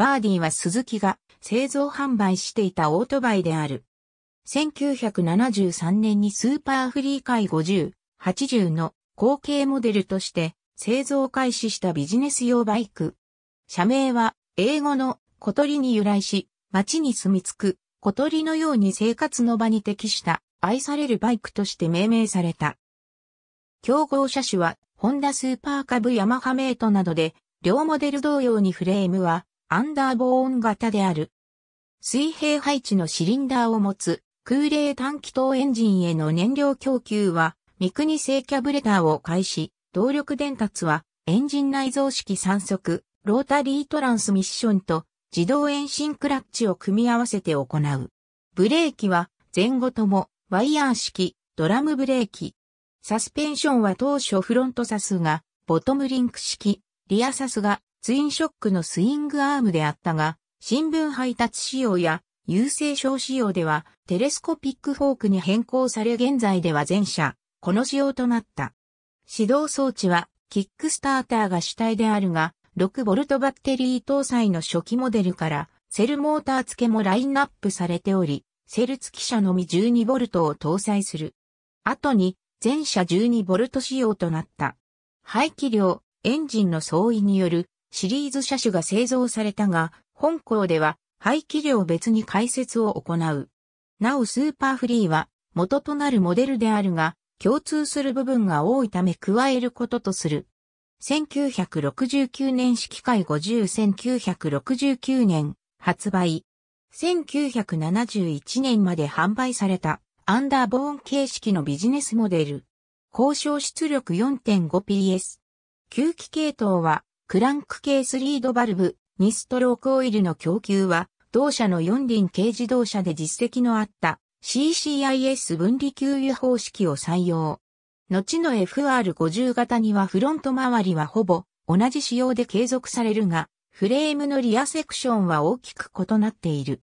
バーディーは鈴木が製造販売していたオートバイである。1973年にスーパーフリー界50、80の後継モデルとして製造開始したビジネス用バイク。社名は英語の小鳥に由来し、街に住み着く小鳥のように生活の場に適した愛されるバイクとして命名された。競合車種はホンダスーパーカブヤマハメイトなどで、両モデル同様にフレームはアンダーボーン型である。水平配置のシリンダーを持つ空冷短気筒エンジンへの燃料供給は、ミクニ製キャブレターを介し、動力伝達はエンジン内蔵式3速、ロータリートランスミッションと自動遠心クラッチを組み合わせて行う。ブレーキは前後ともワイヤー式ドラムブレーキ。サスペンションは当初フロントサスがボトムリンク式、リアサスがツインショックのスイングアームであったが、新聞配達仕様や郵政省仕様ではテレスコピックフォークに変更され現在では全車、この仕様となった。指導装置はキックスターターが主体であるが、6V バッテリー搭載の初期モデルからセルモーター付けもラインナップされており、セル付き車のみ 12V を搭載する。後に全車 12V 仕様となった。排気量、エンジンの相違によるシリーズ車種が製造されたが、本校では排気量別に解説を行う。なおスーパーフリーは元となるモデルであるが、共通する部分が多いため加えることとする。1969年式会50、1969年発売。1971年まで販売されたアンダーボーン形式のビジネスモデル。交渉出力 4.5PS。吸気系統はクランク系スリードバルブ、2ストロークオイルの供給は、同社の4輪軽自動車で実績のあった CCIS 分離給油方式を採用。後の FR50 型にはフロント周りはほぼ同じ仕様で継続されるが、フレームのリアセクションは大きく異なっている。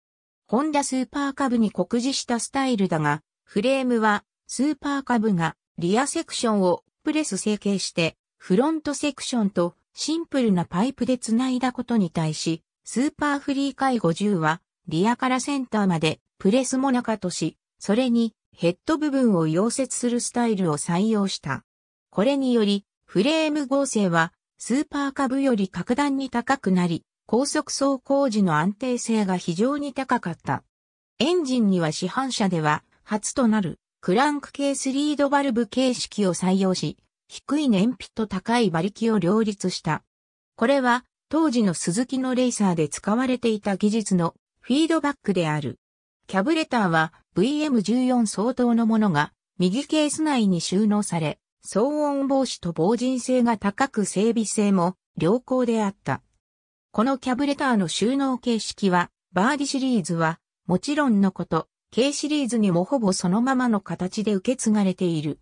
ホンダスーパーカブに酷似したスタイルだが、フレームはスーパーカブがリアセクションをプレス成形して、フロントセクションとシンプルなパイプで繋いだことに対し、スーパーフリーイ50は、リアからセンターまでプレスも中とし、それにヘッド部分を溶接するスタイルを採用した。これにより、フレーム合成は、スーパー株より格段に高くなり、高速走行時の安定性が非常に高かった。エンジンには市販車では初となるクランク系スリードバルブ形式を採用し、低い燃費と高い馬力を両立した。これは当時の鈴木のレーサーで使われていた技術のフィードバックである。キャブレターは VM14 相当のものが右ケース内に収納され、騒音防止と防塵性が高く整備性も良好であった。このキャブレターの収納形式は、バーディシリーズは、もちろんのこと、K シリーズにもほぼそのままの形で受け継がれている。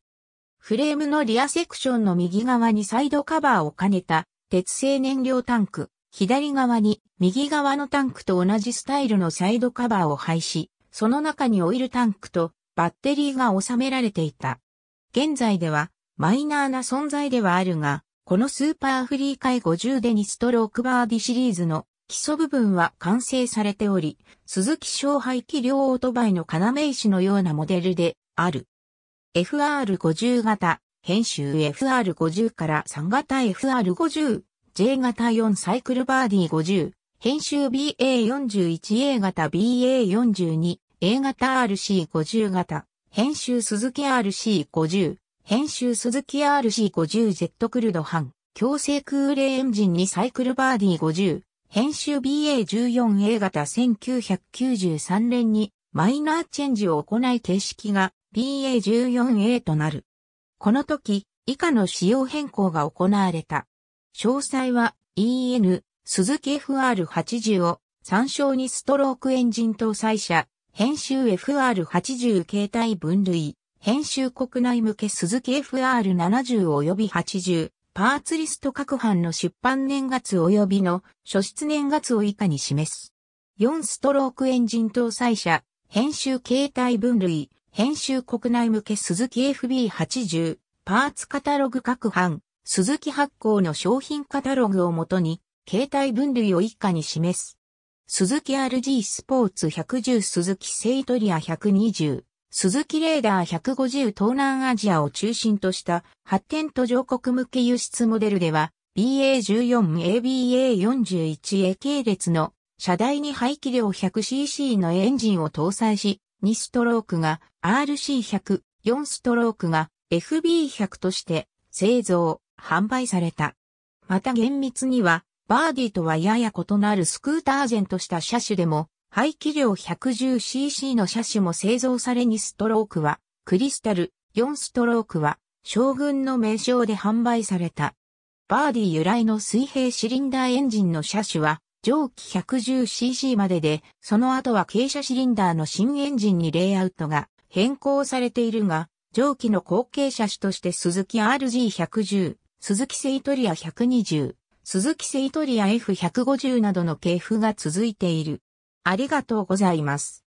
フレームのリアセクションの右側にサイドカバーを兼ねた鉄製燃料タンク、左側に右側のタンクと同じスタイルのサイドカバーを配し、その中にオイルタンクとバッテリーが収められていた。現在ではマイナーな存在ではあるが、このスーパーフリー界50デニストロークバーディシリーズの基礎部分は完成されており、鈴木小排気両オートバイの要石のようなモデルである。FR50 型、編集 FR50 から3型 FR50、J 型4サイクルバーディー50、編集 BA41A 型 BA42、A 型 RC50 型、編集鈴木 RC50、編集鈴木 RC50 z クルドハン、強制空冷エンジンにサイクルバーディー50、編集 BA14A 型1993年にマイナーチェンジを行い形式が BA14A となる。この時、以下の仕様変更が行われた。詳細は EN 鈴木 FR80 を参照にストロークエンジン搭載車、編集 FR80 形態分類、編集国内向け鈴木 FR70 及び80、パーツリスト各班の出版年月及びの初出年月を以下に示す。4ストロークエンジン搭載車、編集形態分類、編集国内向け鈴木 FB80 パーツカタログ各版、鈴木発行の商品カタログをもとに、携帯分類を一家に示す。鈴木 RG スポーツ110鈴木セイトリア120鈴木レーダー150東南アジアを中心とした発展途上国向け輸出モデルでは BA14ABA41A 系列の車台に排気量 100cc のエンジンを搭載し2ストロークが RC100、4ストロークが FB100 として製造、販売された。また厳密には、バーディとはやや異なるスクータージェンとした車種でも、排気量 110cc の車種も製造され2ストロークは、クリスタル、4ストロークは、将軍の名称で販売された。バーディ由来の水平シリンダーエンジンの車種は、蒸気 110cc までで、その後は傾斜シリンダーの新エンジンにレイアウトが変更されているが、蒸気の後継車種として鈴木 RG110、鈴木セイトリア120、鈴木セイトリア F150 などの系譜が続いている。ありがとうございます。